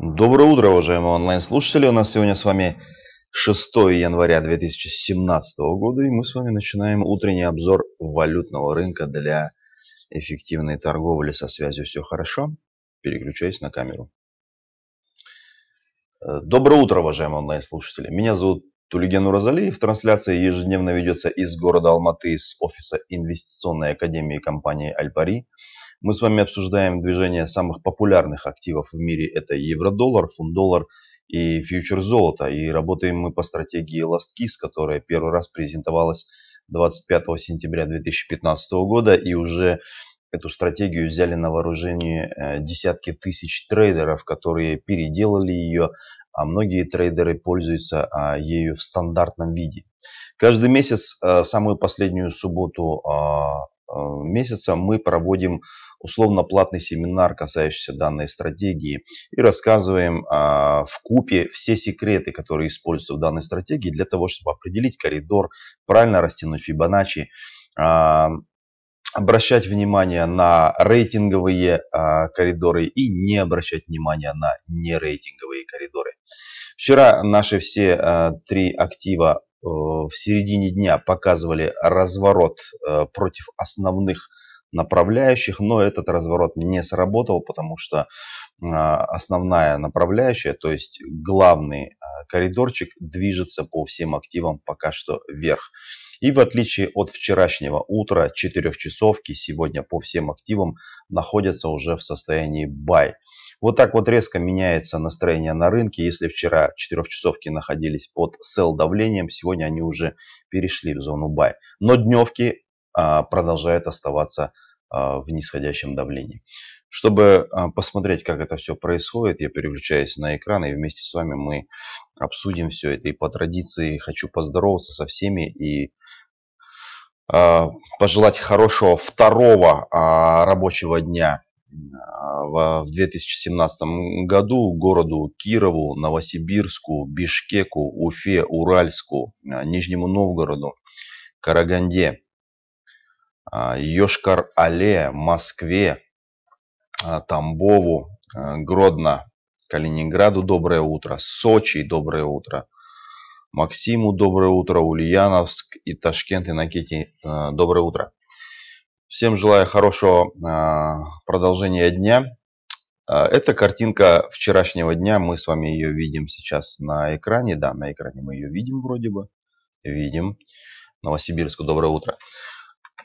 Доброе утро, уважаемые онлайн-слушатели. У нас сегодня с вами 6 января 2017 года, и мы с вами начинаем утренний обзор валютного рынка для эффективной торговли со связью «Все хорошо». Переключаюсь на камеру. Э, доброе утро, уважаемые онлайн-слушатели. Меня зовут Тулиген Уразалиев. Трансляция ежедневно ведется из города Алматы, из офиса Инвестиционной академии компании «Альпари». Мы с вами обсуждаем движение самых популярных активов в мире. Это евро-доллар, фунт-доллар и фьючер золота. И работаем мы по стратегии Last Kiss, которая первый раз презентовалась 25 сентября 2015 года. И уже эту стратегию взяли на вооружение э, десятки тысяч трейдеров, которые переделали ее, а многие трейдеры пользуются а, ею в стандартном виде. Каждый месяц, э, самую последнюю субботу а, э, месяца, мы проводим условно-платный семинар, касающийся данной стратегии, и рассказываем а, в купе все секреты, которые используются в данной стратегии для того, чтобы определить коридор, правильно растянуть Фибоначчи, обращать внимание на рейтинговые а, коридоры и не обращать внимания на нерейтинговые коридоры. Вчера наши все а, три актива э, в середине дня показывали разворот э, против основных направляющих, но этот разворот не сработал, потому что а, основная направляющая, то есть главный а, коридорчик движется по всем активам пока что вверх. И в отличие от вчерашнего утра, 4 часовки сегодня по всем активам находятся уже в состоянии buy. Вот так вот резко меняется настроение на рынке. Если вчера 4 часовки находились под sell давлением, сегодня они уже перешли в зону buy. Но дневки а, продолжает оставаться а, в нисходящем давлении. Чтобы а, посмотреть, как это все происходит, я переключаюсь на экран, и вместе с вами мы обсудим все это. И по традиции хочу поздороваться со всеми и пожелать хорошего второго рабочего дня в 2017 году городу Кирову, Новосибирску, Бишкеку, Уфе, Уральску, Нижнему Новгороду, Караганде, а, Йошкар-Але, Москве, а, Тамбову, а, Гродно, Калининграду доброе утро, Сочи доброе утро, Максиму доброе утро, Ульяновск и Ташкент, и Накити доброе утро. Всем желаю хорошего продолжения дня. Это картинка вчерашнего дня, мы с вами ее видим сейчас на экране, да, на экране мы ее видим вроде бы, видим. Новосибирску доброе утро.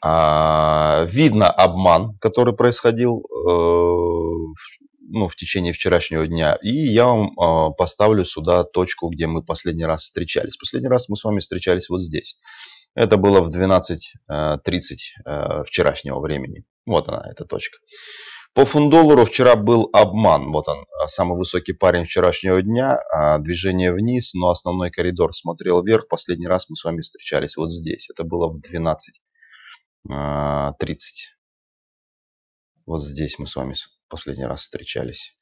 А, видно обман, который происходил э, ну, в течение вчерашнего дня. И я вам э, поставлю сюда точку, где мы последний раз встречались. Последний раз мы с вами встречались вот здесь. Это было в 12.30 э, вчерашнего времени. Вот она, эта точка. По доллару вчера был обман. Вот он, самый высокий парень вчерашнего дня. А, движение вниз, но основной коридор смотрел вверх. Последний раз мы с вами встречались вот здесь. Это было в 12 30. А, вот здесь мы с вами последний раз встречались.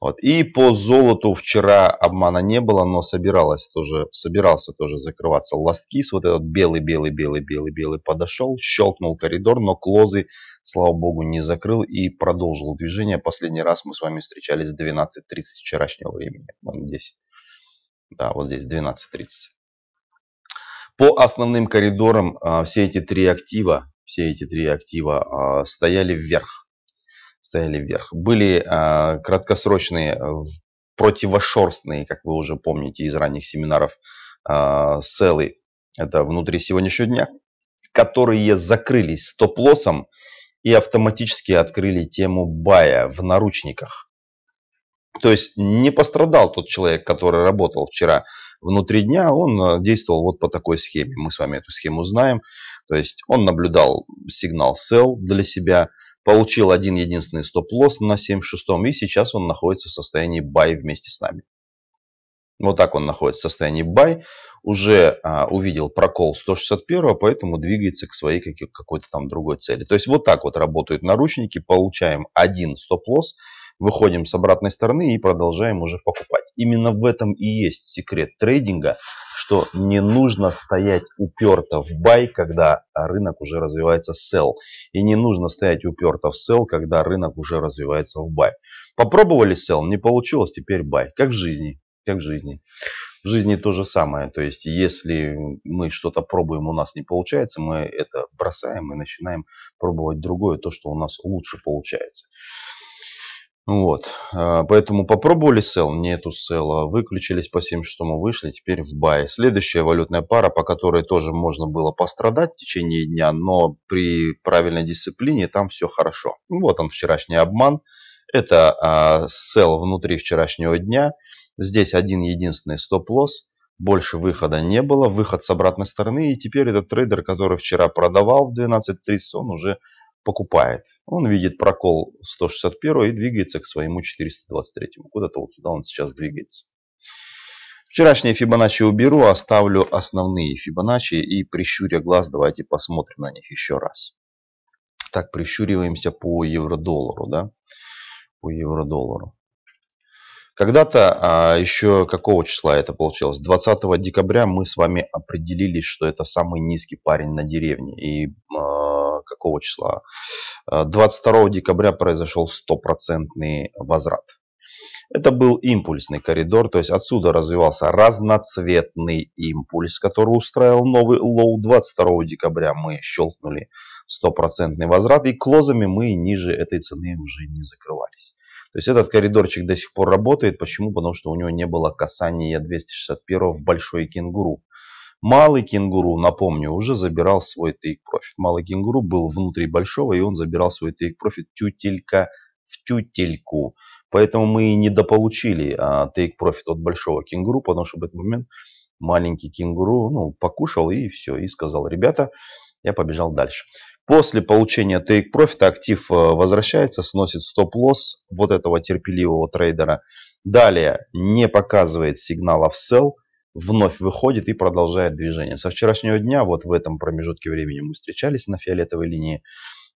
Вот. И по золоту вчера обмана не было, но собиралась тоже, собирался тоже закрываться ласткис. Вот этот белый-белый-белый-белый-белый подошел, щелкнул коридор, но клозы, слава богу, не закрыл и продолжил движение. Последний раз мы с вами встречались в 12.30 вчерашнего времени. вот здесь. Да, вот здесь 12.30. По основным коридорам а, все эти три актива все эти три актива а, стояли вверх. Стояли вверх. Были а, краткосрочные, э, противошерстные, как вы уже помните из ранних семинаров, селы. А, Это внутри сегодняшнего дня, которые закрылись стоп-лоссом и автоматически открыли тему бая в наручниках. То есть не пострадал тот человек, который работал вчера внутри дня, он э, действовал вот по такой схеме. Мы с вами эту схему знаем. То есть он наблюдал сигнал sell для себя, получил один единственный стоп-лосс на 7.6 и сейчас он находится в состоянии buy вместе с нами. Вот так он находится в состоянии buy. Уже а, увидел прокол 161, поэтому двигается к своей какой-то там другой цели. То есть вот так вот работают наручники. Получаем один стоп-лосс, выходим с обратной стороны и продолжаем уже покупать именно в этом и есть секрет трейдинга, что не нужно стоять уперто в бай, когда рынок уже развивается sell. И не нужно стоять уперто в sell, когда рынок уже развивается в бай. Попробовали sell, не получилось, теперь бай. Как в жизни. Как в жизни. В жизни то же самое. То есть, если мы что-то пробуем, у нас не получается, мы это бросаем и начинаем пробовать другое, то, что у нас лучше получается. Вот, а, поэтому попробовали sell, нету села, выключились по 76-му, вышли, теперь в бае. Следующая валютная пара, по которой тоже можно было пострадать в течение дня, но при правильной дисциплине там все хорошо. Ну, вот он вчерашний обман, это sell а, внутри вчерашнего дня, здесь один единственный стоп-лосс, больше выхода не было, выход с обратной стороны, и теперь этот трейдер, который вчера продавал в 12.30, он уже покупает. Он видит прокол 161 и двигается к своему 423. Куда-то вот сюда он сейчас двигается. Вчерашние Фибоначчи уберу, оставлю основные Фибоначчи и прищуря глаз давайте посмотрим на них еще раз. Так, прищуриваемся по евро-доллару, да? По евро-доллару. Когда-то, а еще какого числа это получилось? 20 декабря мы с вами определились, что это самый низкий парень на деревне. И э, какого числа? 22 а, декабря произошел стопроцентный возврат. Это был импульсный коридор, то есть отсюда развивался разноцветный импульс, который устраивал новый лоу. 22 декабря мы щелкнули стопроцентный возврат. И клозами мы ниже этой цены уже не закрывались. То есть этот коридорчик до сих пор работает. Почему? Потому что у него не было касания 261 в большой кенгуру. Малый кенгуру, напомню, уже забирал свой тейк профит. Малый кенгуру был внутри большого, и он забирал свой тейк профит тютелька в тютельку. Поэтому мы и недополучили тейк а, профит от большого кенгуру, потому что в этот момент маленький кенгуру ну, покушал и все, и сказал, ребята, я побежал дальше. После получения take profit актив э, возвращается, сносит стоп-лосс вот этого терпеливого трейдера. Далее не показывает сигналов sell, вновь выходит и продолжает движение. Со вчерашнего дня, вот в этом промежутке времени мы встречались на фиолетовой линии,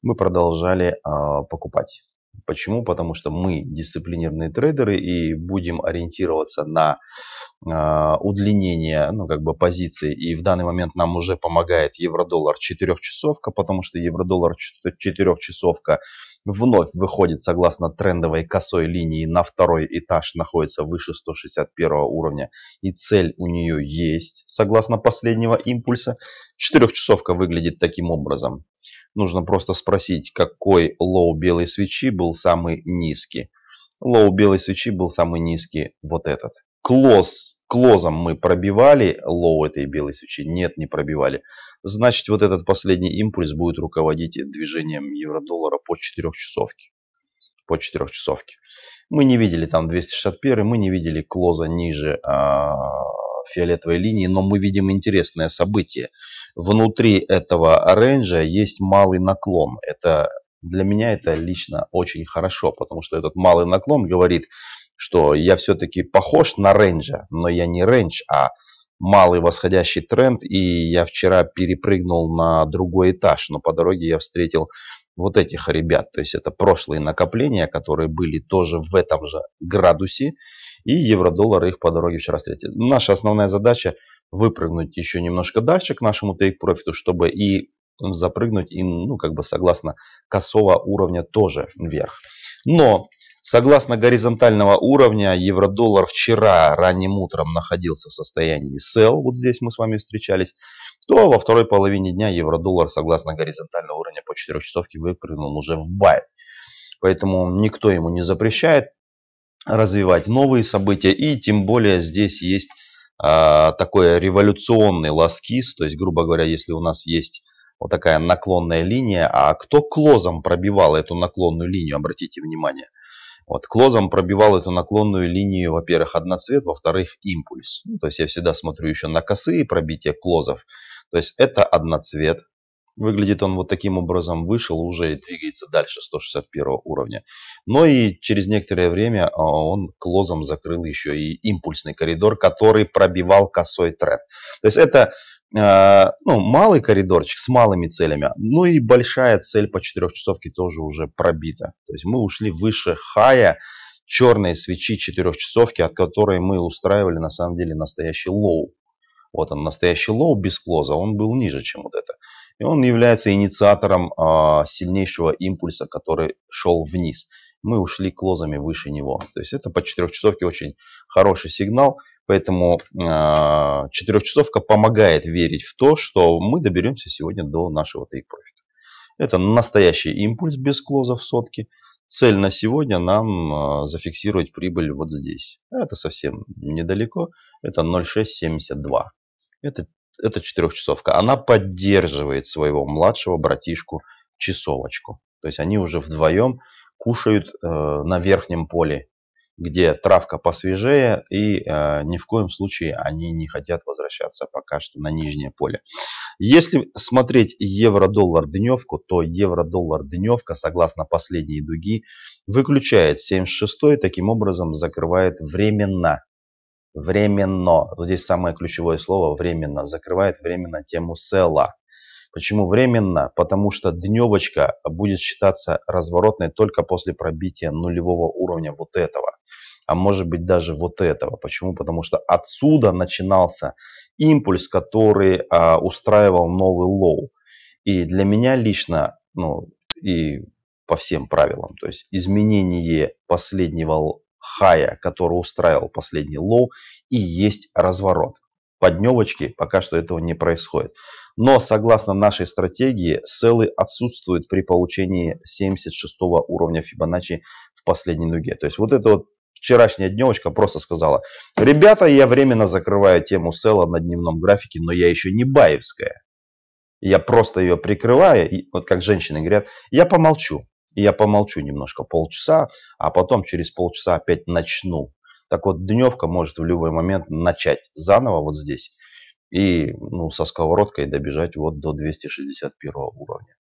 мы продолжали э, покупать. Почему? Потому что мы дисциплинированные трейдеры и будем ориентироваться на э, а, удлинение ну, как бы позиции. И в данный момент нам уже помогает евро-доллар четырехчасовка, потому что евро-доллар четырехчасовка вновь выходит согласно трендовой косой линии на второй этаж, находится выше 161 уровня. И цель у нее есть, согласно последнего импульса. Четырехчасовка выглядит таким образом. Нужно просто спросить, какой лоу белой свечи был самый низкий. Лоу белой свечи был самый низкий вот этот. Клоз, клозом мы пробивали лоу этой белой свечи? Нет, не пробивали. Значит, вот этот последний импульс будет руководить движением евро-доллара по четырехчасовке. По четырехчасовке. Мы не видели там 261, мы не видели клоза ниже а, фиолетовой линии, но мы видим интересное событие. Внутри этого рейнджа есть малый наклон. Это для меня это лично очень хорошо, потому что этот малый наклон говорит, что я все-таки похож на рейнджа, но я не рейндж, а малый восходящий тренд, и я вчера перепрыгнул на другой этаж, но по дороге я встретил вот этих ребят. То есть это прошлые накопления, которые были тоже в этом же градусе, и евро-доллар их по дороге вчера встретил. Наша основная задача выпрыгнуть еще немножко дальше к нашему тейк-профиту, чтобы и запрыгнуть, и, ну, как бы согласно косого уровня тоже вверх. Но Согласно горизонтального уровня, евро-доллар вчера ранним утром находился в состоянии sell, вот здесь мы с вами встречались, то во второй половине дня евро-доллар согласно горизонтального уровня по 4 часовке выпрыгнул уже в buy. Поэтому никто ему не запрещает развивать новые события. И тем более здесь есть а, такой революционный ласкис. То есть, грубо говоря, если у нас есть вот такая наклонная линия, а кто клозом пробивал эту наклонную линию, обратите внимание – вот, клозом пробивал эту наклонную линию, во-первых, одноцвет, во-вторых, импульс. Ну, то есть я всегда смотрю еще на косые пробития клозов. То есть это одноцвет. Выглядит он вот таким образом, вышел уже и двигается дальше 161 уровня. Но и через некоторое время а, он клозом закрыл еще и импульсный коридор, который пробивал косой тренд. То есть это Э, ну, малый коридорчик с малыми целями, ну и большая цель по четырехчасовке тоже уже пробита. То есть мы ушли выше хая черные свечи четырехчасовки, от которой мы устраивали на самом деле настоящий лоу. Вот он, настоящий лоу без клоза, он был ниже, чем вот это. И он является инициатором а, сильнейшего импульса, который шел вниз мы ушли клозами выше него. То есть это по четырехчасовке очень хороший сигнал, поэтому а, четырехчасовка помогает верить в то, что мы доберемся сегодня до нашего тейк-профита. Это настоящий импульс без клозов сотки. Цель на сегодня нам а, зафиксировать прибыль вот здесь. Это совсем недалеко, это 0,672. Это, это четырехчасовка. Она поддерживает своего младшего братишку часовочку. То есть они уже вдвоем кушают э, на верхнем поле, где травка посвежее, и э, ни в коем случае они не хотят возвращаться пока что на нижнее поле. Если смотреть евро-доллар дневку, то евро-доллар дневка, согласно последней дуги, выключает 7.6, таким образом закрывает временно. Временно, здесь самое ключевое слово, временно, закрывает временно тему села. Почему временно? Потому что дневочка будет считаться разворотной только после пробития нулевого уровня вот этого. А может быть даже вот этого. Почему? Потому что отсюда начинался импульс, который а, устраивал новый лоу. И для меня лично, ну и по всем правилам, то есть изменение последнего хая, который устраивал последний лоу, и есть разворот. По дневочке пока что этого не происходит. Но согласно нашей стратегии, селы отсутствуют при получении 76 уровня Фибоначчи в последней ноге. То есть вот это вот вчерашняя дневочка просто сказала, ребята, я временно закрываю тему села на дневном графике, но я еще не баевская. Я просто ее прикрываю, и вот как женщины говорят, я помолчу. я помолчу немножко, полчаса, а потом через полчаса опять начну. Так вот, дневка может в любой момент начать заново вот здесь и ну, со сковородкой добежать вот до 261 уровня.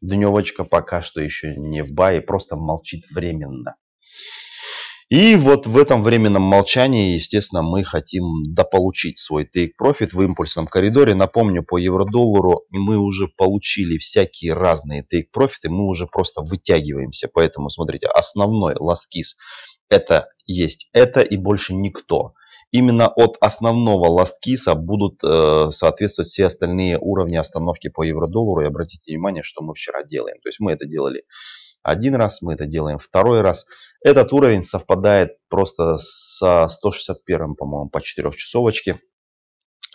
Дневочка пока что еще не в бае, просто молчит временно. И вот в этом временном молчании, естественно, мы хотим дополучить свой take profit в импульсном коридоре. Напомню, по евро-доллару мы уже получили всякие разные тейк-профиты, мы уже просто вытягиваемся. Поэтому, смотрите, основной ласкис это есть это и больше никто именно от основного ласткиса будут э, соответствовать все остальные уровни остановки по евро-доллару. И обратите внимание, что мы вчера делаем. То есть мы это делали один раз, мы это делаем второй раз. Этот уровень совпадает просто со 161, по-моему, по 4 часовочке.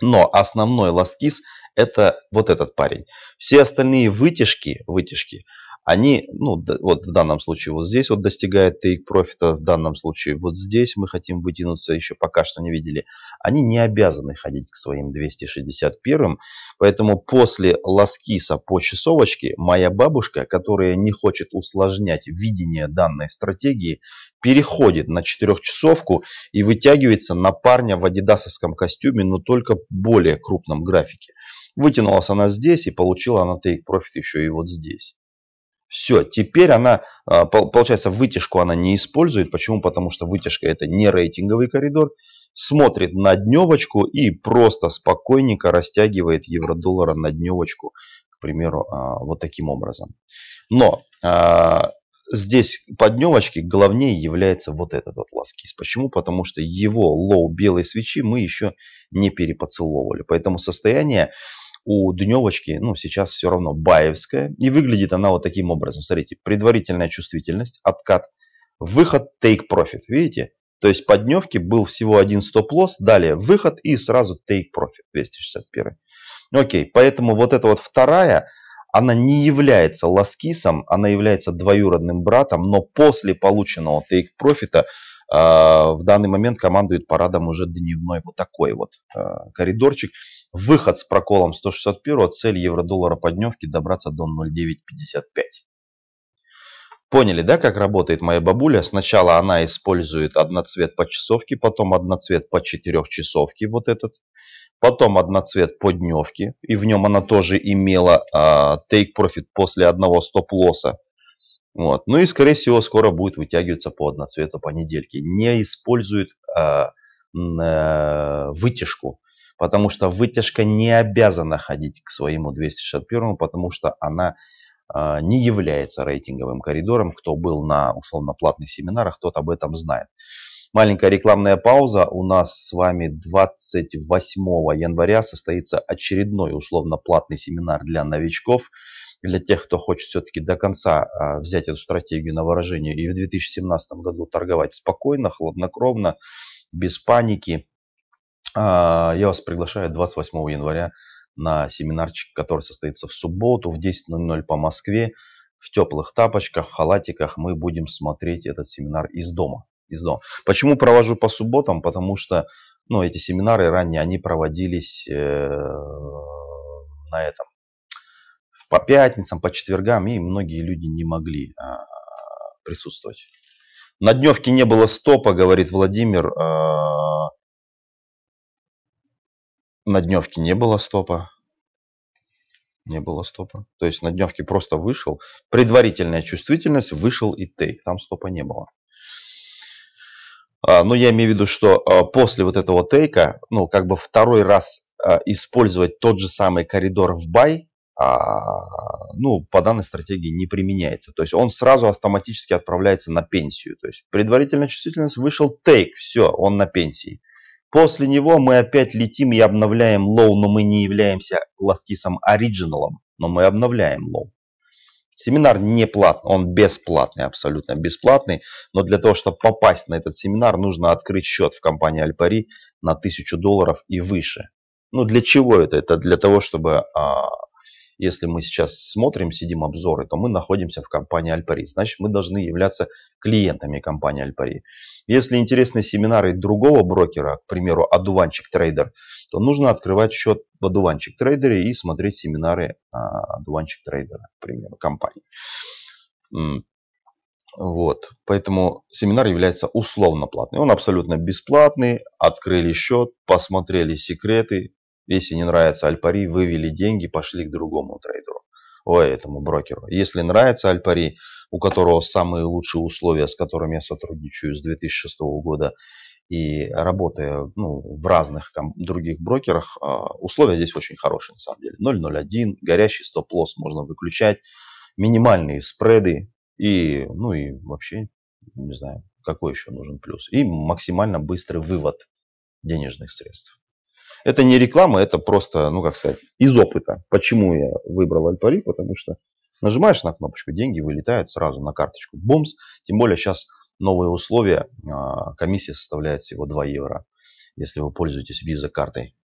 Но основной ласткис это вот этот парень. Все остальные вытяжки, вытяжки они, ну, вот в данном случае вот здесь вот достигает тейк профита, в данном случае вот здесь мы хотим вытянуться, еще пока что не видели. Они не обязаны ходить к своим 261, поэтому после ласкиса по часовочке моя бабушка, которая не хочет усложнять видение данной стратегии, переходит на четырехчасовку и вытягивается на парня в адидасовском костюме, но только в более крупном графике. Вытянулась она здесь и получила она тейк профит еще и вот здесь. Все, теперь она, а, получается, вытяжку она не использует. Почему? Потому что вытяжка это не рейтинговый коридор. Смотрит на дневочку и просто спокойненько растягивает евро-доллара на дневочку. К примеру, а, вот таким образом. Но а, здесь по дневочке главнее является вот этот вот ласкис. Почему? Потому что его лоу белой свечи мы еще не перепоцеловали. Поэтому состояние у дневочки, ну, сейчас все равно баевская. И выглядит она вот таким образом. Смотрите, предварительная чувствительность, откат, выход, take profit. Видите? То есть по дневке был всего один стоп-лосс, далее выход и сразу take profit 261. Окей, поэтому вот эта вот вторая, она не является лоскисом, она является двоюродным братом, но после полученного take профита а, в данный момент командует парадом уже дневной вот такой вот а, коридорчик. Выход с проколом 161, а цель евро-доллара по дневке добраться до 0,955. Поняли, да, как работает моя бабуля? Сначала она использует одноцвет по часовке, потом одноцвет по четырехчасовке, вот этот. Потом одноцвет по дневке, и в нем она тоже имела а, take profit после одного стоп-лосса вот. Ну и, скорее всего, скоро будет вытягиваться по одноцвету понедельки. Не использует э, э, вытяжку, потому что вытяжка не обязана ходить к своему 261, потому что она э, не является рейтинговым коридором. Кто был на условно-платных семинарах, тот об этом знает. Маленькая рекламная пауза. У нас с вами 28 января состоится очередной условно-платный семинар для новичков для тех, кто хочет все-таки до конца а, взять эту стратегию на выражение и в 2017 году торговать спокойно, хладнокровно, без паники, а, я вас приглашаю 28 января на семинарчик, который состоится в субботу в 10.00 по Москве. В теплых тапочках, в халатиках мы будем смотреть этот семинар из дома. Из дома. Почему провожу по субботам? Потому что ну, эти семинары ранее, они проводились э, на этом, по пятницам, по четвергам, и многие люди не могли а, присутствовать. На дневке не было стопа, говорит Владимир. А, на дневке не было стопа. Не было стопа. То есть на дневке просто вышел. Предварительная чувствительность, вышел и тейк. Там стопа не было. А, Но ну, я имею в виду, что после вот этого тейка, ну, как бы второй раз использовать тот же самый коридор в бай, а, ну, по данной стратегии не применяется. То есть он сразу автоматически отправляется на пенсию. То есть предварительная чувствительность вышел тейк, все, он на пенсии. После него мы опять летим и обновляем лоу, но мы не являемся ласкисом оригиналом, но мы обновляем лоу. Семинар не платный, он бесплатный, абсолютно бесплатный, но для того, чтобы попасть на этот семинар, нужно открыть счет в компании Альпари на 1000 долларов и выше. Ну для чего это? Это для того, чтобы а, если мы сейчас смотрим, сидим обзоры, то мы находимся в компании Альпари. Значит, мы должны являться клиентами компании Альпари. Если интересны семинары другого брокера, к примеру, Адуванчик Трейдер, то нужно открывать счет в Адуванчик Трейдере и смотреть семинары Адуванчик Трейдера, к примеру, компании. Вот. Поэтому семинар является условно платный. Он абсолютно бесплатный. Открыли счет, посмотрели секреты, если не нравится Альпари, вывели деньги, пошли к другому трейдеру, ой, этому брокеру. Если нравится Альпари, у которого самые лучшие условия, с которыми я сотрудничаю с 2006 года, и работая ну, в разных других брокерах, а, условия здесь очень хорошие на самом деле. 0.01, горящий стоп-лосс можно выключать, минимальные спреды и, ну и вообще, не знаю, какой еще нужен плюс. И максимально быстрый вывод денежных средств. Это не реклама, это просто, ну как сказать, из опыта. Почему я выбрал Альпари? Потому что нажимаешь на кнопочку, деньги вылетают сразу на карточку. Бомс. Тем более сейчас новые условия. А, комиссия составляет всего 2 евро, если вы пользуетесь виза картой.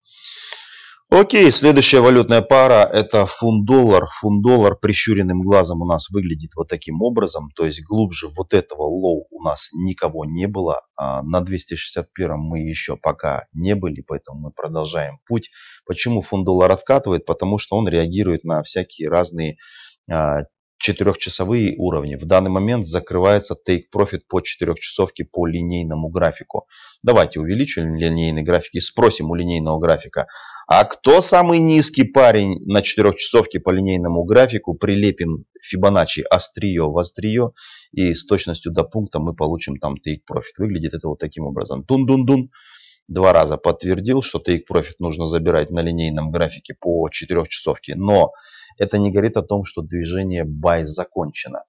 Окей, следующая валютная пара это фунт-доллар. Фунт-доллар прищуренным глазом у нас выглядит вот таким образом. То есть глубже вот этого лоу у нас никого не было. А на 261 мы еще пока не были, поэтому мы продолжаем путь. Почему фунт-доллар откатывает? Потому что он реагирует на всякие разные а, четырехчасовые уровни. В данный момент закрывается take profit по четырехчасовке по линейному графику. Давайте увеличим линейный график и спросим у линейного графика, а кто самый низкий парень на четырехчасовке по линейному графику? Прилепим Fibonacci острие в острие и с точностью до пункта мы получим там take profit. Выглядит это вот таким образом. Дун-дун-дун два раза подтвердил, что take profit нужно забирать на линейном графике по 4 часовке. Но это не говорит о том, что движение buy закончено.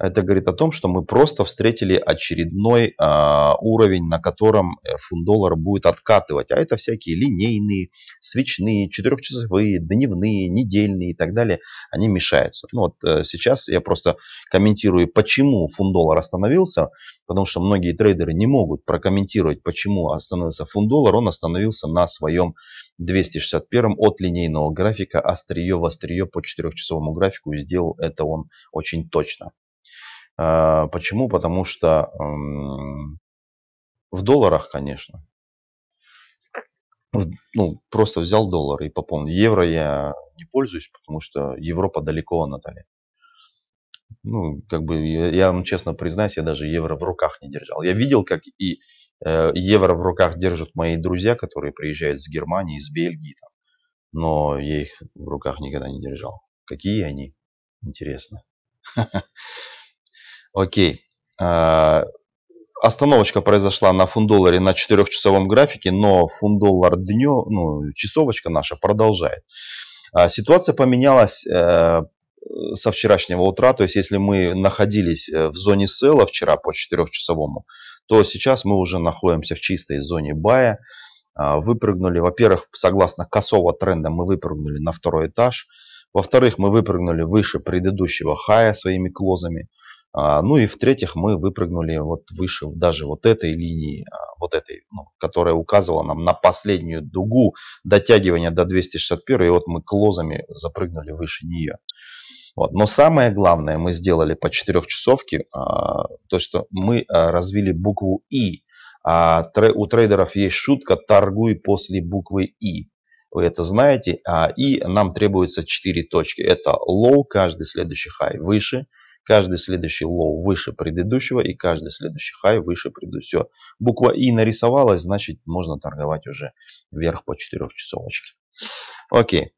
Это говорит о том, что мы просто встретили очередной э, уровень, на котором э, фунт-доллар будет откатывать. А это всякие линейные, свечные, четырехчасовые, дневные, недельные и так далее. Они мешаются. Ну, вот э, сейчас я просто комментирую, почему фунт-доллар остановился. Потому что многие трейдеры не могут прокомментировать, почему остановился фунт-доллар. Он остановился на своем 261 от линейного графика острие в острие по четырехчасовому графику. И сделал это он очень точно. А, почему? Потому что в долларах, конечно. Ну, просто взял доллар и пополнил. Евро я не пользуюсь, потому что Европа далеко, Наталья. Ну, как бы, я вам честно признаюсь, я даже евро в руках не держал. Я видел, как и э, евро в руках держат мои друзья, которые приезжают с Германии, из Бельгии. Там. Но я их в руках никогда не держал. Какие они? Интересно. Окей. А, остановочка произошла на долларе на 4-часовом графике, но доллар днем, ну, часовочка наша продолжает. А, ситуация поменялась э, со вчерашнего утра, то есть если мы находились э, в зоне села вчера по 4-часовому, то сейчас мы уже находимся в чистой зоне бая. А, выпрыгнули, во-первых, согласно косого тренда мы выпрыгнули на второй этаж, во-вторых, мы выпрыгнули выше предыдущего хая своими клозами. А, ну и в-третьих, мы выпрыгнули вот выше даже вот этой линии, а, вот этой, ну, которая указывала нам на последнюю дугу дотягивания до 261, и вот мы клозами запрыгнули выше нее. Вот. Но самое главное мы сделали по четырехчасовке, а, то, есть что мы развили букву «И». У трейдеров есть шутка «торгуй после буквы «И» вы это знаете, и нам требуется 4 точки. Это лоу каждый следующий хай выше, Каждый следующий лоу выше предыдущего и каждый следующий хай выше предыдущего. Все. Буква И нарисовалась, значит можно торговать уже вверх по 4 часовочке. Окей.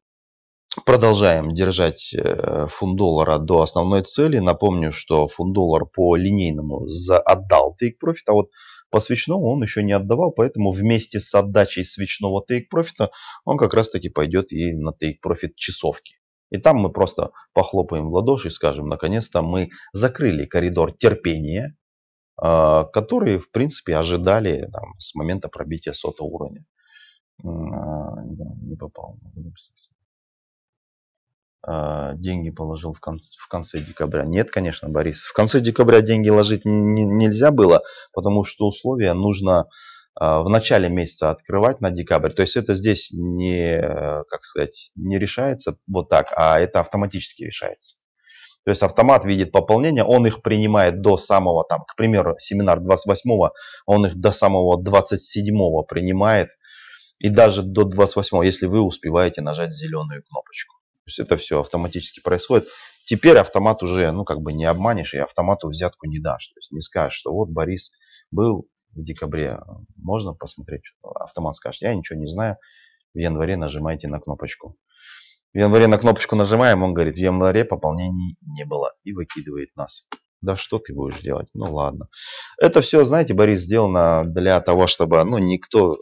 Продолжаем держать э, фунт доллара до основной цели. Напомню, что фунт доллар по линейному отдал тейк профит, а вот по свечному он еще не отдавал, поэтому вместе с отдачей свечного тейк профита он как раз таки пойдет и на тейк профит часовки. И там мы просто похлопаем в ладоши и скажем, наконец-то мы закрыли коридор терпения, а, который, в принципе, ожидали там, с момента пробития сотого уровня. А, не попал. А, деньги положил в конце, в конце декабря. Нет, конечно, Борис. В конце декабря деньги ложить нельзя было, потому что условия нужно Э, в начале месяца открывать на декабрь. То есть это здесь не, э, как сказать, не решается вот так, а это автоматически решается. То есть автомат видит пополнение, он их принимает до самого, там, к примеру, семинар 28, он их до самого 27 принимает, и даже до 28, если вы успеваете нажать зеленую кнопочку. То есть это все автоматически происходит. Теперь автомат уже, ну, как бы не обманешь, и автомату взятку не дашь. То есть не скажешь, что вот Борис был в декабре э, можно посмотреть, что автомат скажет, я ничего не знаю, в январе нажимайте на кнопочку. В январе на кнопочку нажимаем, он говорит, в январе пополнений не было и выкидывает нас. Да что ты будешь делать? Ну ладно. Это все, знаете, Борис, сделано для того, чтобы ну, никто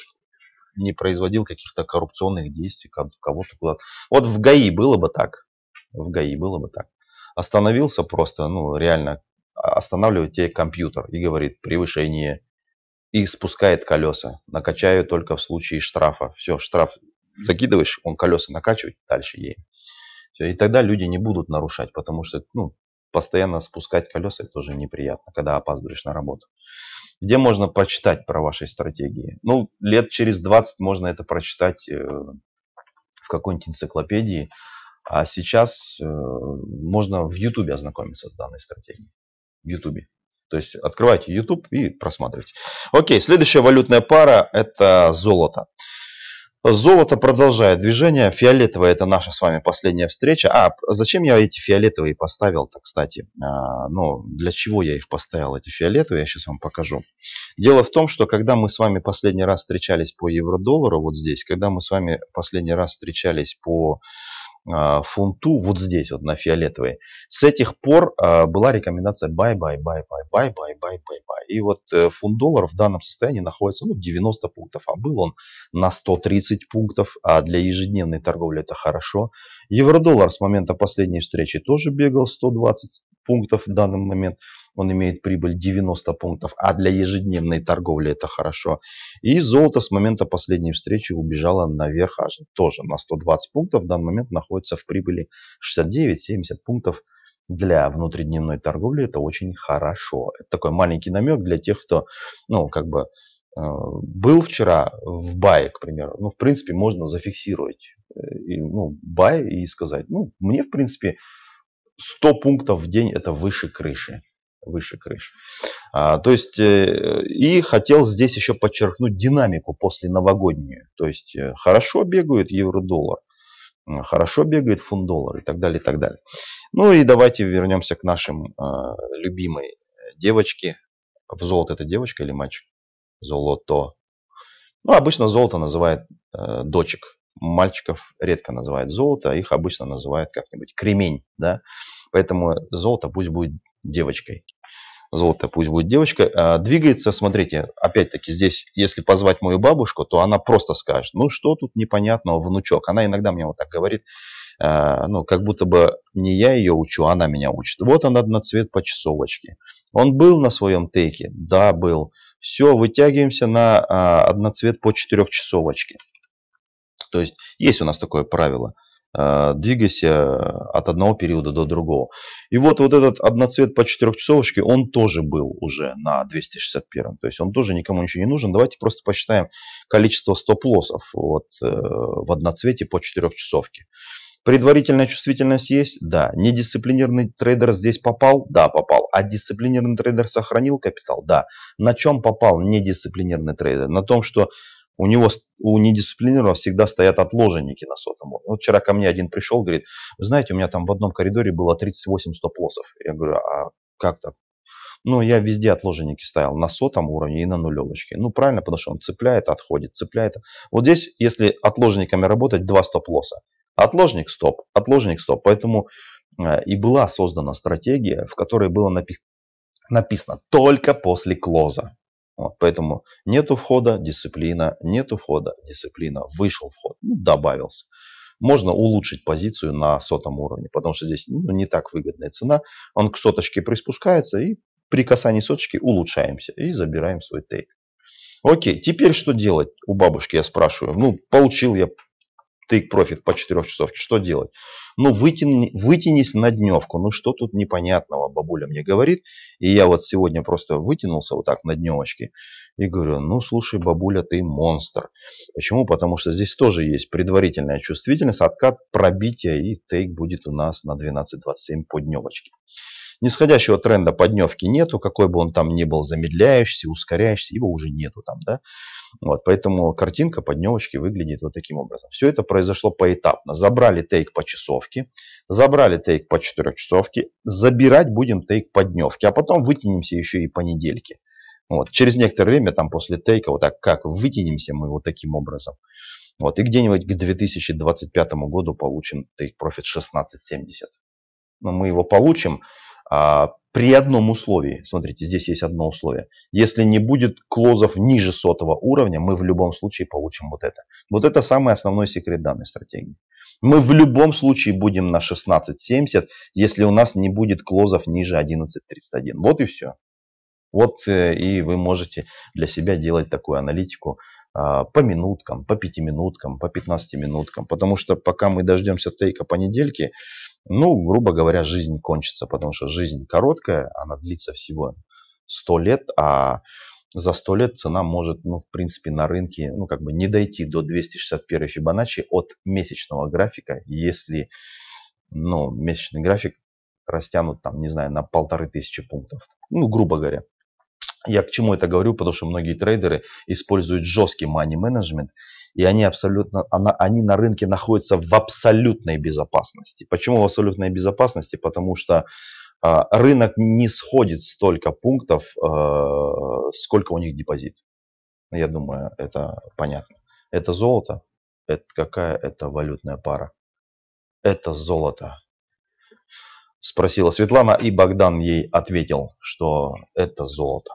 не производил каких-то коррупционных действий, кого-то куда-то. Вот в ГАИ было бы так. В ГАИ было бы так. Остановился просто, ну реально а, останавливает тебе компьютер и говорит превышение и спускает колеса. Накачаю только в случае штрафа. Все, штраф закидываешь, он колеса накачивает, дальше едем. Все, и тогда люди не будут нарушать, потому что ну, постоянно спускать колеса это тоже неприятно, когда опаздываешь на работу. Где можно прочитать про ваши стратегии? Ну, лет через 20 можно это прочитать э, в какой-нибудь энциклопедии. А сейчас э, можно в Ютубе ознакомиться с данной стратегией. В Ютубе. То есть открывайте YouTube и просматривайте. Окей, следующая валютная пара это золото. Золото продолжает движение. Фиолетовое это наша с вами последняя встреча. А зачем я эти фиолетовые поставил-то, кстати? А, ну, для чего я их поставил, эти фиолетовые, я сейчас вам покажу. Дело в том, что когда мы с вами последний раз встречались по евро-доллару, вот здесь, когда мы с вами последний раз встречались по а, фунту вот здесь, вот на фиолетовой. С этих пор а, была рекомендация buy, buy, buy, buy, buy, buy, buy, buy, buy. И вот э, фунт доллар в данном состоянии находится ну, 90 пунктов, а был он на 130 пунктов, а для ежедневной торговли это хорошо. Евро-доллар с момента последней встречи тоже бегал 120 пунктов в данный момент он имеет прибыль 90 пунктов, а для ежедневной торговли это хорошо. И золото с момента последней встречи убежало наверх аж тоже на 120 пунктов. В данный момент находится в прибыли 69-70 пунктов для внутридневной торговли это очень хорошо. Это такой маленький намек для тех, кто, ну, как бы э, был вчера в бае, к примеру, ну, в принципе, можно зафиксировать э, ну, бай и сказать, ну, мне, в принципе, 100 пунктов в день это выше крыши выше крыш. А, то есть, э, и хотел здесь еще подчеркнуть динамику после новогоднюю. То есть, э, хорошо бегают евро-доллар, э, хорошо бегает фунт-доллар и так далее, и так далее. Ну и давайте вернемся к нашим а, любимой э, девочке. В золото это девочка или мальчик? Золото. Ну, обычно золото называют э, дочек. Мальчиков редко называют золото, а их обычно называют как-нибудь кремень, да. Поэтому золото пусть будет девочкой. Золото пусть будет девочка. Двигается, смотрите, опять-таки здесь, если позвать мою бабушку, то она просто скажет, ну что тут непонятного, внучок. Она иногда мне вот так говорит, а, ну как будто бы не я ее учу, а она меня учит. Вот она на одноцвет по часовочке. Он был на своем тейке? Да, был. Все, вытягиваемся на а, одноцвет по четырехчасовочке. То есть есть у нас такое правило – Э, двигайся э, от одного периода до другого. И вот, вот этот одноцвет по четырехчасовочке, он тоже был уже на 261. То есть он тоже никому ничего не нужен. Давайте просто посчитаем количество стоп-лоссов вот, э, в одноцвете по четырехчасовке. Предварительная чувствительность есть? Да. Недисциплинированный трейдер здесь попал? Да, попал. А дисциплинированный трейдер сохранил капитал? Да. На чем попал недисциплинированный трейдер? На том, что у него, у недисциплинированного всегда стоят отложенники на сотом уровне. Вот вчера ко мне один пришел, говорит, вы знаете, у меня там в одном коридоре было 38 стоп-лоссов. Я говорю, а как так? Ну, я везде отложенники ставил, на сотом уровне и на нулевочке. Ну, правильно, потому что он цепляет, отходит, цепляет. Вот здесь, если отложниками работать, два стоп-лосса. Отложник стоп, отложник стоп. Поэтому э, и была создана стратегия, в которой было напи- написано только после клоза. Вот, поэтому нету входа, дисциплина, нету входа, дисциплина, вышел вход, ну, добавился. Можно улучшить позицию на сотом уровне, потому что здесь ну, не так выгодная цена. Он к соточке приспускается и при касании соточки улучшаемся и забираем свой тейк. Окей, теперь что делать у бабушки, я спрашиваю. Ну, получил я take profit по 4 часовке, что делать? Ну, вытяни, вытянись на дневку. Ну, что тут непонятного, бабуля мне говорит. И я вот сегодня просто вытянулся вот так на дневочке и говорю, ну, слушай, бабуля, ты монстр. Почему? Потому что здесь тоже есть предварительная чувствительность, откат, пробитие, и тейк будет у нас на 12.27 по дневочке. Нисходящего тренда по нету, какой бы он там ни был, замедляющийся, ускоряющийся, его уже нету там, да. Вот, поэтому картинка по выглядит вот таким образом. Все это произошло поэтапно. Забрали тейк по часовке, забрали тейк по часовке, забирать будем тейк по дневке, а потом вытянемся еще и по недельке. Вот. Через некоторое время, там после тейка, вот так как вытянемся мы вот таким образом. Вот. И где-нибудь к 2025 году получим тейк профит 16.70. Но ну, мы его получим, а, при одном условии, смотрите, здесь есть одно условие, если не будет клозов ниже сотого уровня, мы в любом случае получим вот это. Вот это самый основной секрет данной стратегии. Мы в любом случае будем на 16.70, если у нас не будет клозов ниже 11.31. Вот и все. Вот э, и вы можете для себя делать такую аналитику а, по минуткам, по пяти минуткам, по 15 минуткам. Потому что пока мы дождемся тейка понедельки, ну, грубо говоря, жизнь кончится, потому что жизнь короткая, она длится всего 100 лет, а за 100 лет цена может, ну, в принципе, на рынке, ну, как бы не дойти до 261 Фибоначчи от месячного графика, если, ну, месячный график растянут там, не знаю, на полторы тысячи пунктов, ну, грубо говоря. Я к чему это говорю, потому что многие трейдеры используют жесткий money management, и они абсолютно, она, они на рынке находятся в абсолютной безопасности. Почему в абсолютной безопасности? Потому что э, рынок не сходит столько пунктов, э, сколько у них депозит. Я думаю, это понятно. Это золото. Это какая это валютная пара? Это золото спросила Светлана, и Богдан ей ответил, что это золото.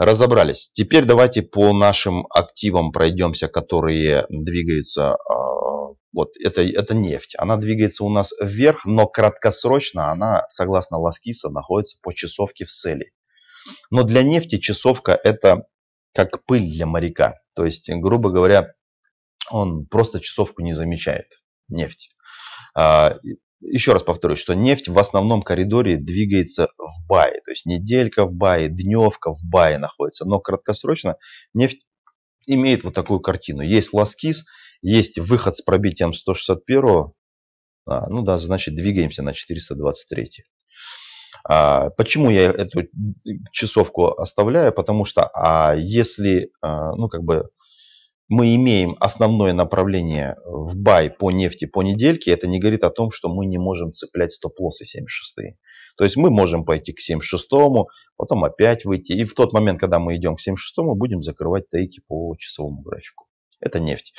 Разобрались. Теперь давайте по нашим активам пройдемся, которые двигаются. А, вот это, это нефть. Она двигается у нас вверх, но краткосрочно она, согласно Ласкиса, находится по часовке в цели. Но для нефти часовка это как пыль для моряка. То есть, грубо говоря, он просто часовку не замечает, нефть. А, еще раз повторюсь, что нефть в основном коридоре двигается в бае. То есть неделька в бае, дневка в бае находится. Но краткосрочно нефть имеет вот такую картину. Есть ласкис, есть выход с пробитием 161. А, ну да, значит двигаемся на 423. А, почему я эту часовку оставляю? Потому что а если, а, ну как бы мы имеем основное направление в бай по нефти по недельке, это не говорит о том, что мы не можем цеплять стоп-лоссы 76. То есть мы можем пойти к 76, потом опять выйти. И в тот момент, когда мы идем к 76, мы будем закрывать тейки по часовому графику. Это нефть.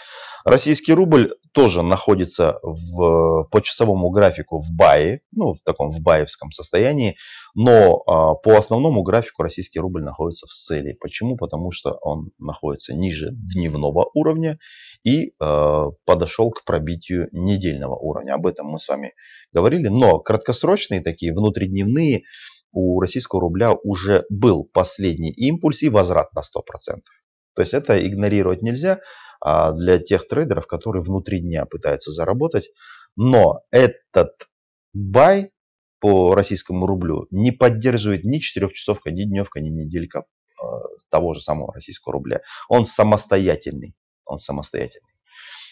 Российский рубль тоже находится в, по часовому графику в бае, ну, в таком в баевском состоянии, но а, по основному графику российский рубль находится в цели. Почему? Потому что он находится ниже дневного уровня и а, подошел к пробитию недельного уровня. Об этом мы с вами говорили, но краткосрочные такие внутридневные у российского рубля уже был последний импульс и возврат на 100%. То есть это игнорировать нельзя а, для тех трейдеров, которые внутри дня пытаются заработать. Но этот бай по российскому рублю не поддерживает ни четырехчасовка, ни дневка, ни неделька а, того же самого российского рубля. Он самостоятельный. Он самостоятельный.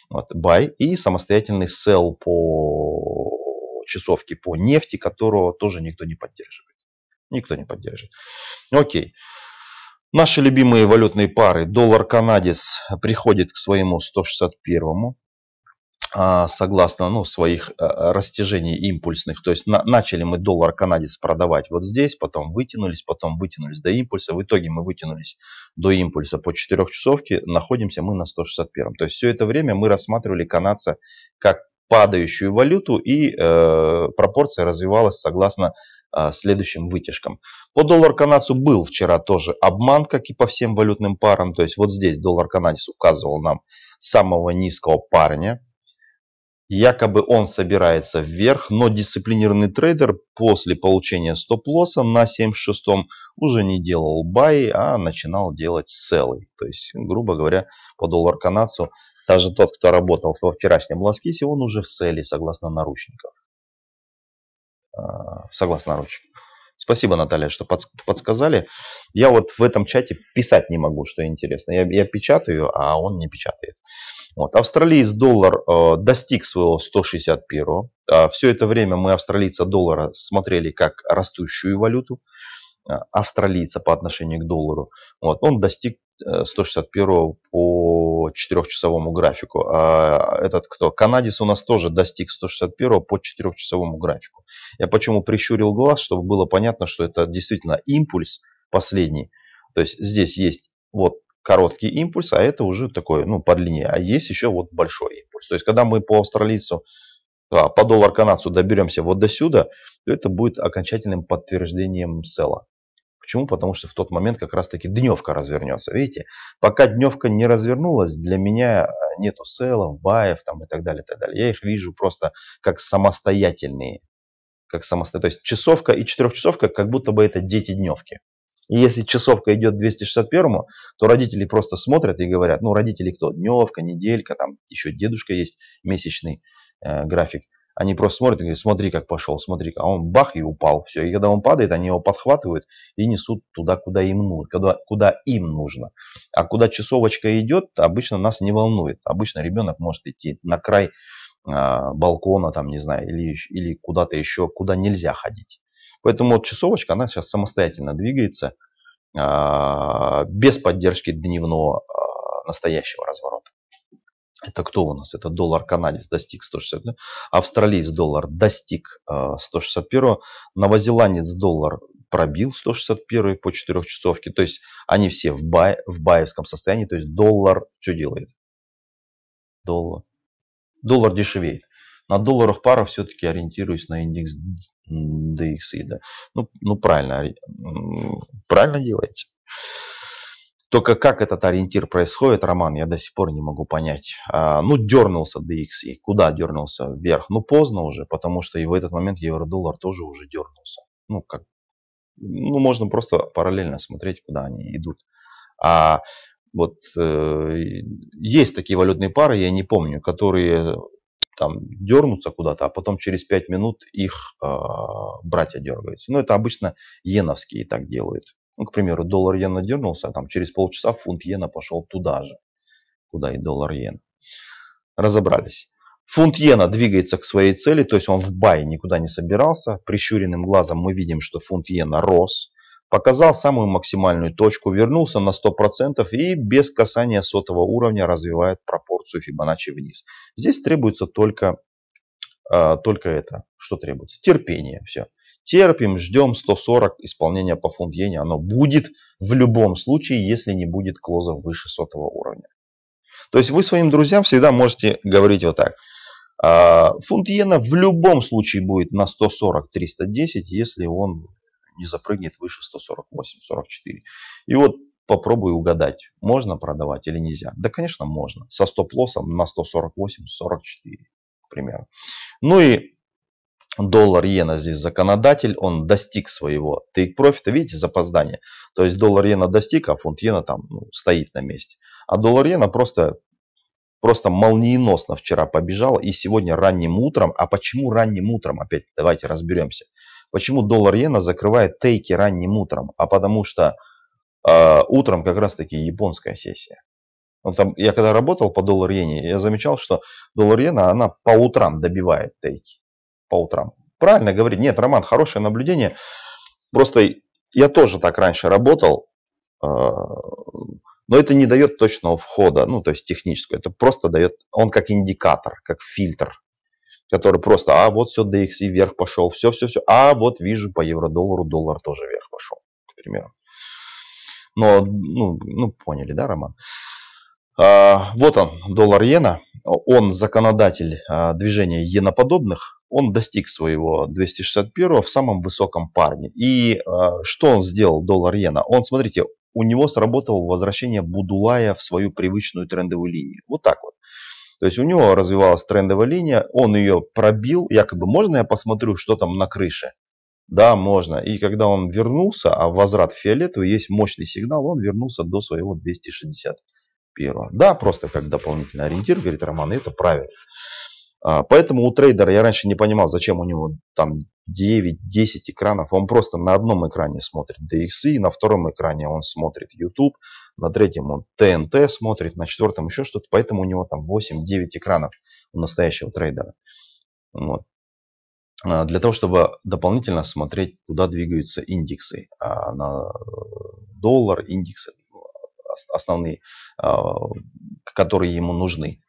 Вот, бай и самостоятельный сел по часовке по нефти, которого тоже никто не поддерживает. Никто не поддерживает. Окей. Наши любимые валютные пары. Доллар-канадец приходит к своему 161-му а, согласно ну, своих а, растяжений импульсных. То есть на, начали мы доллар канадец продавать вот здесь, потом вытянулись, потом вытянулись до импульса. В итоге мы вытянулись до импульса по 4 часовке, находимся мы на 161. То есть все это время мы рассматривали канадца как падающую валюту и э, пропорция развивалась согласно а, следующим вытяжкам. По доллар канадцу был вчера тоже обман, как и по всем валютным парам. То есть вот здесь доллар канадец указывал нам самого низкого парня. Якобы он собирается вверх, но дисциплинированный трейдер после получения стоп-лосса на 76-м уже не делал бай, а начинал делать целый. То есть, грубо говоря, по доллар канадцу даже тот, кто работал во вчерашнем лоскисе, он уже в селе, согласно наручников. Э, согласно наручек. Спасибо, Наталья, что подсказали. Я вот в этом чате писать не могу, что интересно. Я, я печатаю, а он не печатает. Вот. Австралиец доллар э, достиг своего 161. Э, все это время мы австралийца доллара смотрели как растущую валюту австралийца по отношению к доллару. Вот, он достиг 161 э, по 4-часовому графику. А этот кто? Канадец у нас тоже достиг 161 по 4-часовому графику. Я почему прищурил глаз, чтобы было понятно, что это действительно импульс последний. То есть здесь есть вот короткий импульс, а это уже такой, ну, по длине. А есть еще вот большой импульс. То есть когда мы по австралийцу а, по доллар канадцу доберемся вот до сюда, то это будет окончательным подтверждением села. Почему? Потому что в тот момент как раз-таки дневка развернется. Видите, пока дневка не развернулась, для меня э, нету селов, баев там, и так далее, и так далее. Я их вижу просто как самостоятельные. Как самосто... То есть часовка и четырехчасовка, как будто бы это дети дневки. И если часовка идет 261, то родители просто смотрят и говорят, ну родители кто? Дневка, неделька, там еще дедушка есть месячный э, график. Они просто смотрят и говорят, смотри, как пошел, смотри. А он бах и упал. Все. И когда он падает, они его подхватывают и несут туда, куда им нужно. Куда, куда им нужно. А куда часовочка идет, обычно нас не волнует. Обычно ребенок может идти на край а, балкона, там, не знаю, или, или куда-то еще, куда нельзя ходить. Поэтому вот часовочка, она сейчас самостоятельно двигается а, без поддержки дневного а, настоящего разворота. Это кто у нас? Это доллар канадец достиг 160, австралиец доллар достиг 161, а, новозеландец доллар пробил 161 по 4 часовке. То есть они все в, бай, в баевском состоянии. То есть доллар что делает? Доллар. Доллар дешевеет. На долларах пара все-таки ориентируюсь на индекс DXY. Да. Ну, ну правильно, правильно делаете. Только как этот ориентир происходит, Роман, я до сих пор не могу понять. А, ну, дернулся DXY. Куда дернулся? Вверх. Ну, поздно уже, потому что и в этот момент евро-доллар тоже уже дернулся. Ну, как, ну, можно просто параллельно смотреть, куда они идут. А вот э, есть такие валютные пары, я не помню, которые там дернутся куда-то, а потом через 5 минут их э, братья дергаются. Ну, это обычно иеновские так делают. Ну, к примеру, доллар иена дернулся, а там через полчаса фунт иена пошел туда же, куда и доллар иена. Разобрались. Фунт иена двигается к своей цели, то есть он в бай никуда не собирался. Прищуренным глазом мы видим, что фунт иена рос. Показал самую максимальную точку, вернулся на 100% и без касания сотого уровня развивает пропорцию Фибоначчи вниз. Здесь требуется только, а, только это. Что требуется? Терпение. Все терпим, ждем 140 исполнения по фунт иене. Оно будет в любом случае, если не будет клоза выше сотого уровня. То есть вы своим друзьям всегда можете говорить вот так. А, фунт иена в любом случае будет на 140-310, если он не запрыгнет выше 148-44. И вот попробуй угадать, можно продавать или нельзя. Да, конечно, можно. Со стоп-лоссом на 148-44, к примеру. Ну и доллар иена здесь законодатель, он достиг своего take профита, видите, запоздание. То есть доллар иена достиг, а фунт иена там ну, стоит на месте. А доллар иена просто, просто молниеносно вчера побежала и сегодня ранним утром. А почему ранним утром? Опять давайте разберемся. Почему доллар иена закрывает тейки ранним утром? А потому что э, утром как раз таки японская сессия. Ну, там, я когда работал по доллар иене, я замечал, что доллар иена, она по утрам добивает тейки по утрам. Правильно говорить. Нет, Роман, хорошее наблюдение. Просто я тоже так раньше работал, э, но это не дает точного входа, ну, то есть технического. Это просто дает, он как индикатор, как фильтр, который просто, а, вот все DXY вверх пошел, все-все-все, а, вот вижу по евро-доллару, доллар тоже вверх пошел, к примеру. Но, ну, ну поняли, да, Роман? А, вот он, доллар иена. Он законодатель а, движения еноподобных. Он достиг своего 261 в самом высоком парне. И а, что он сделал, доллар иена? Он, смотрите, у него сработало возвращение Будулая в свою привычную трендовую линию. Вот так вот. То есть у него развивалась трендовая линия, он ее пробил, якобы можно я посмотрю, что там на крыше? Да, можно. И когда он вернулся, а возврат в фиолетовый, есть мощный сигнал, он вернулся до своего 260 первого. Да, просто как дополнительный ориентир, говорит Роман, и это правильно. А, поэтому у трейдера, я раньше не понимал, зачем у него там 9-10 экранов. Он просто на одном экране смотрит DXY, на втором экране он смотрит YouTube, на третьем он TNT смотрит, на четвертом еще что-то. Поэтому у него там 8-9 экранов у настоящего трейдера. Вот. А, для того, чтобы дополнительно смотреть, куда двигаются индексы. А, на доллар, индексы основные, а, которые ему нужны.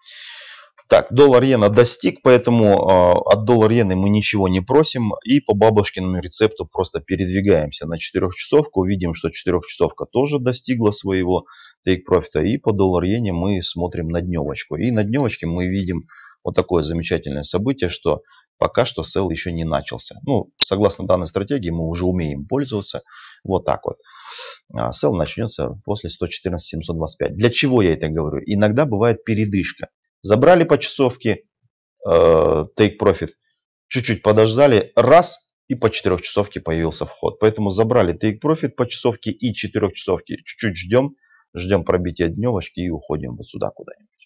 Так, доллар иена достиг, поэтому а, от доллар иены мы ничего не просим. И по бабушкиному рецепту просто передвигаемся на 4 часовку. Видим, что 4 часовка тоже достигла своего тейк профита. И по доллар иене мы смотрим на дневочку. И на дневочке мы видим вот такое замечательное событие, что пока что sell еще не начался. Ну, согласно данной стратегии, мы уже умеем пользоваться вот так вот. Sell а, начнется после 114 725. Для чего я это говорю? Иногда бывает передышка. Забрали по часовке э, take profit, чуть-чуть подождали, раз, и по 4 часовке появился вход. Поэтому забрали take profit по часовке и 4 часовки. Чуть-чуть ждем, ждем пробития дневочки и уходим вот сюда куда-нибудь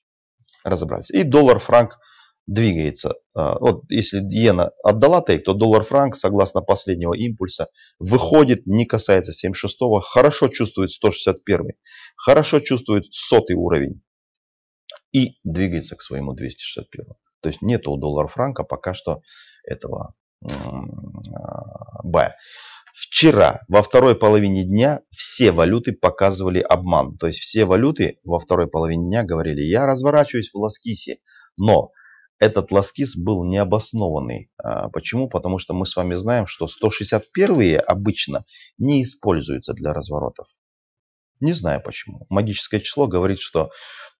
разобрались. И доллар-франк двигается. А, вот если иена отдала тейк, то доллар-франк, согласно последнего импульса, выходит, не касается 76-го, хорошо чувствует 161-й, хорошо чувствует 100 уровень и двигается к своему 261-му. То есть нет у доллар франка пока что этого а, бая. Вчера во второй половине дня все валюты показывали обман. То есть все валюты во второй половине дня говорили, я разворачиваюсь в Ласкисе. Но этот ласкис был необоснованный. А, почему? Потому что мы с вами знаем, что 161 обычно не используются для разворотов. Не знаю почему. Магическое число говорит, что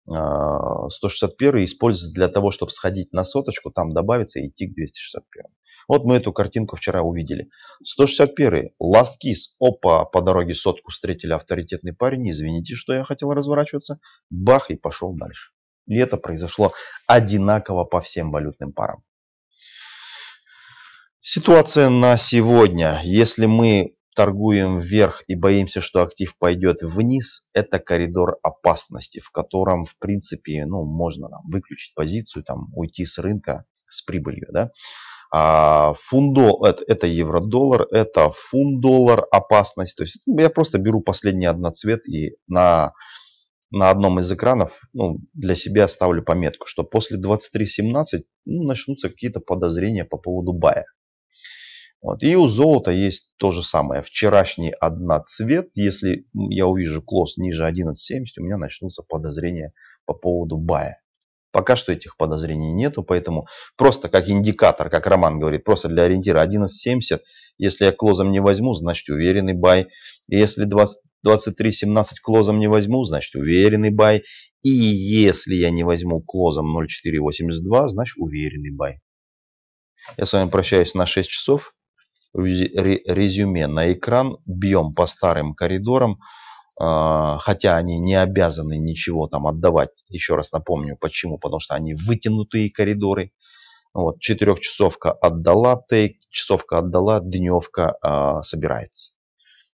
161 а, используется для того, чтобы сходить на соточку, там добавиться и идти к 261. Вот мы эту картинку вчера увидели. 161. Last Kiss. Опа, по дороге сотку встретили авторитетный парень. Извините, что я хотел разворачиваться. Бах, и пошел дальше. И это произошло одинаково по всем валютным парам. Ситуация на сегодня. Если мы торгуем вверх и боимся, что актив пойдет вниз, это коридор опасности, в котором, в принципе, ну, можно там, выключить позицию, там, уйти с рынка с прибылью. Да? А фундол, это, это евро-доллар, это фунт-доллар опасность. То есть ну, я просто беру последний одноцвет и на, на одном из экранов ну, для себя ставлю пометку, что после 23.17 ну, начнутся какие-то подозрения по поводу бая. Вот. И у золота есть то же самое. Вчерашний цвет. Если я увижу клосс ниже 11.70, у меня начнутся подозрения по поводу бая. Пока что этих подозрений нету, поэтому просто как индикатор, как Роман говорит, просто для ориентира 11.70. Если я клозом не возьму, значит уверенный бай. если 23.17 клозом не возьму, значит уверенный бай. И если я не возьму клозом 0.482, значит уверенный бай. Я с вами прощаюсь на 6 часов резюме на экран, бьем по старым коридорам, а, хотя они не обязаны ничего там отдавать. Еще раз напомню, почему, потому что они вытянутые коридоры. Вот, четырехчасовка отдала, тейк, часовка отдала, дневка э, а, собирается.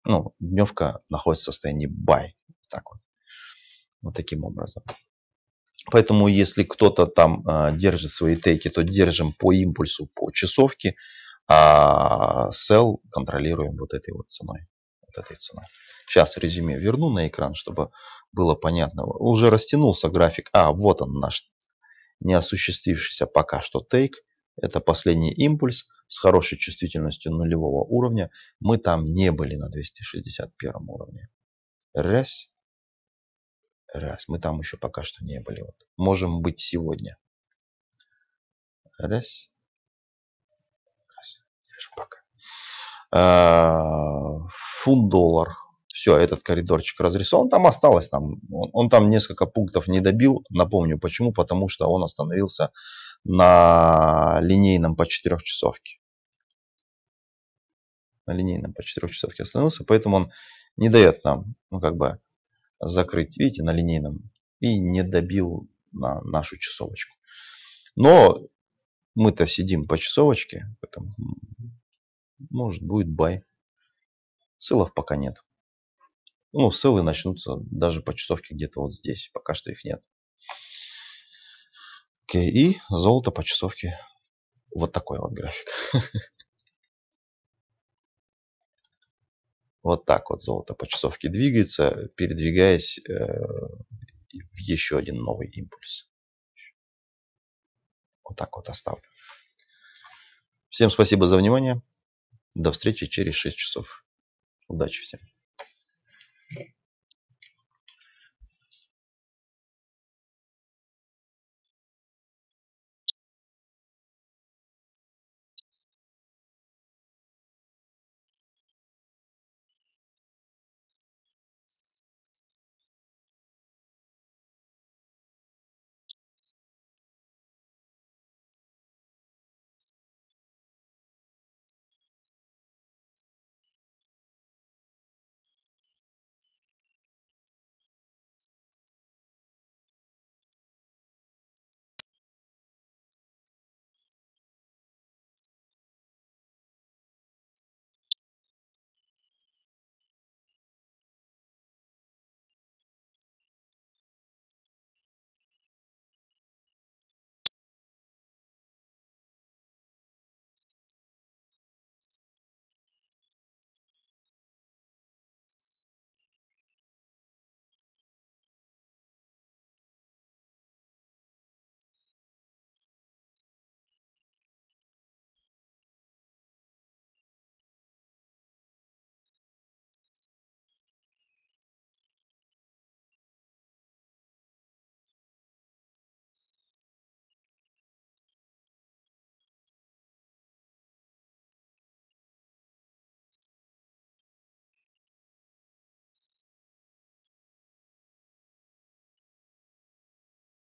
Ну, дневка находится в состоянии buy. Так вот. Вот таким образом. Поэтому, если кто-то там э, держит свои тейки, то держим по импульсу, по часовке а sell контролируем вот этой вот ценой. Вот этой ценой. Сейчас резюме верну на экран, чтобы было понятно. Уже растянулся график. А, вот он наш неосуществившийся пока что take. Это последний импульс с хорошей чувствительностью нулевого уровня. Мы там не были на 261 уровне. Раз. Раз. Мы там еще пока что не были. Вот. Можем быть сегодня. Раз. Шпак. А, Фунт-доллар. Все, этот коридорчик разрисован. Там осталось, там, он, он там несколько пунктов не добил. Напомню, почему? Потому что он остановился на линейном по 4 часовке. На линейном по 4 часовке остановился, поэтому он не дает нам, ну, как бы, закрыть, видите, на линейном. И не добил на нашу часовочку. Но мы-то сидим по часовочке, поэтому, может, будет бай. Ссылов пока нет. Ну, ссылы начнутся даже по часовке где-то вот здесь. Пока что их нет. Окей, и золото по часовке. Вот такой вот график. Вот так вот золото по часовке двигается, передвигаясь э, в еще один новый импульс. Вот так вот оставлю. Всем спасибо за внимание. До встречи через 6 часов. Удачи всем.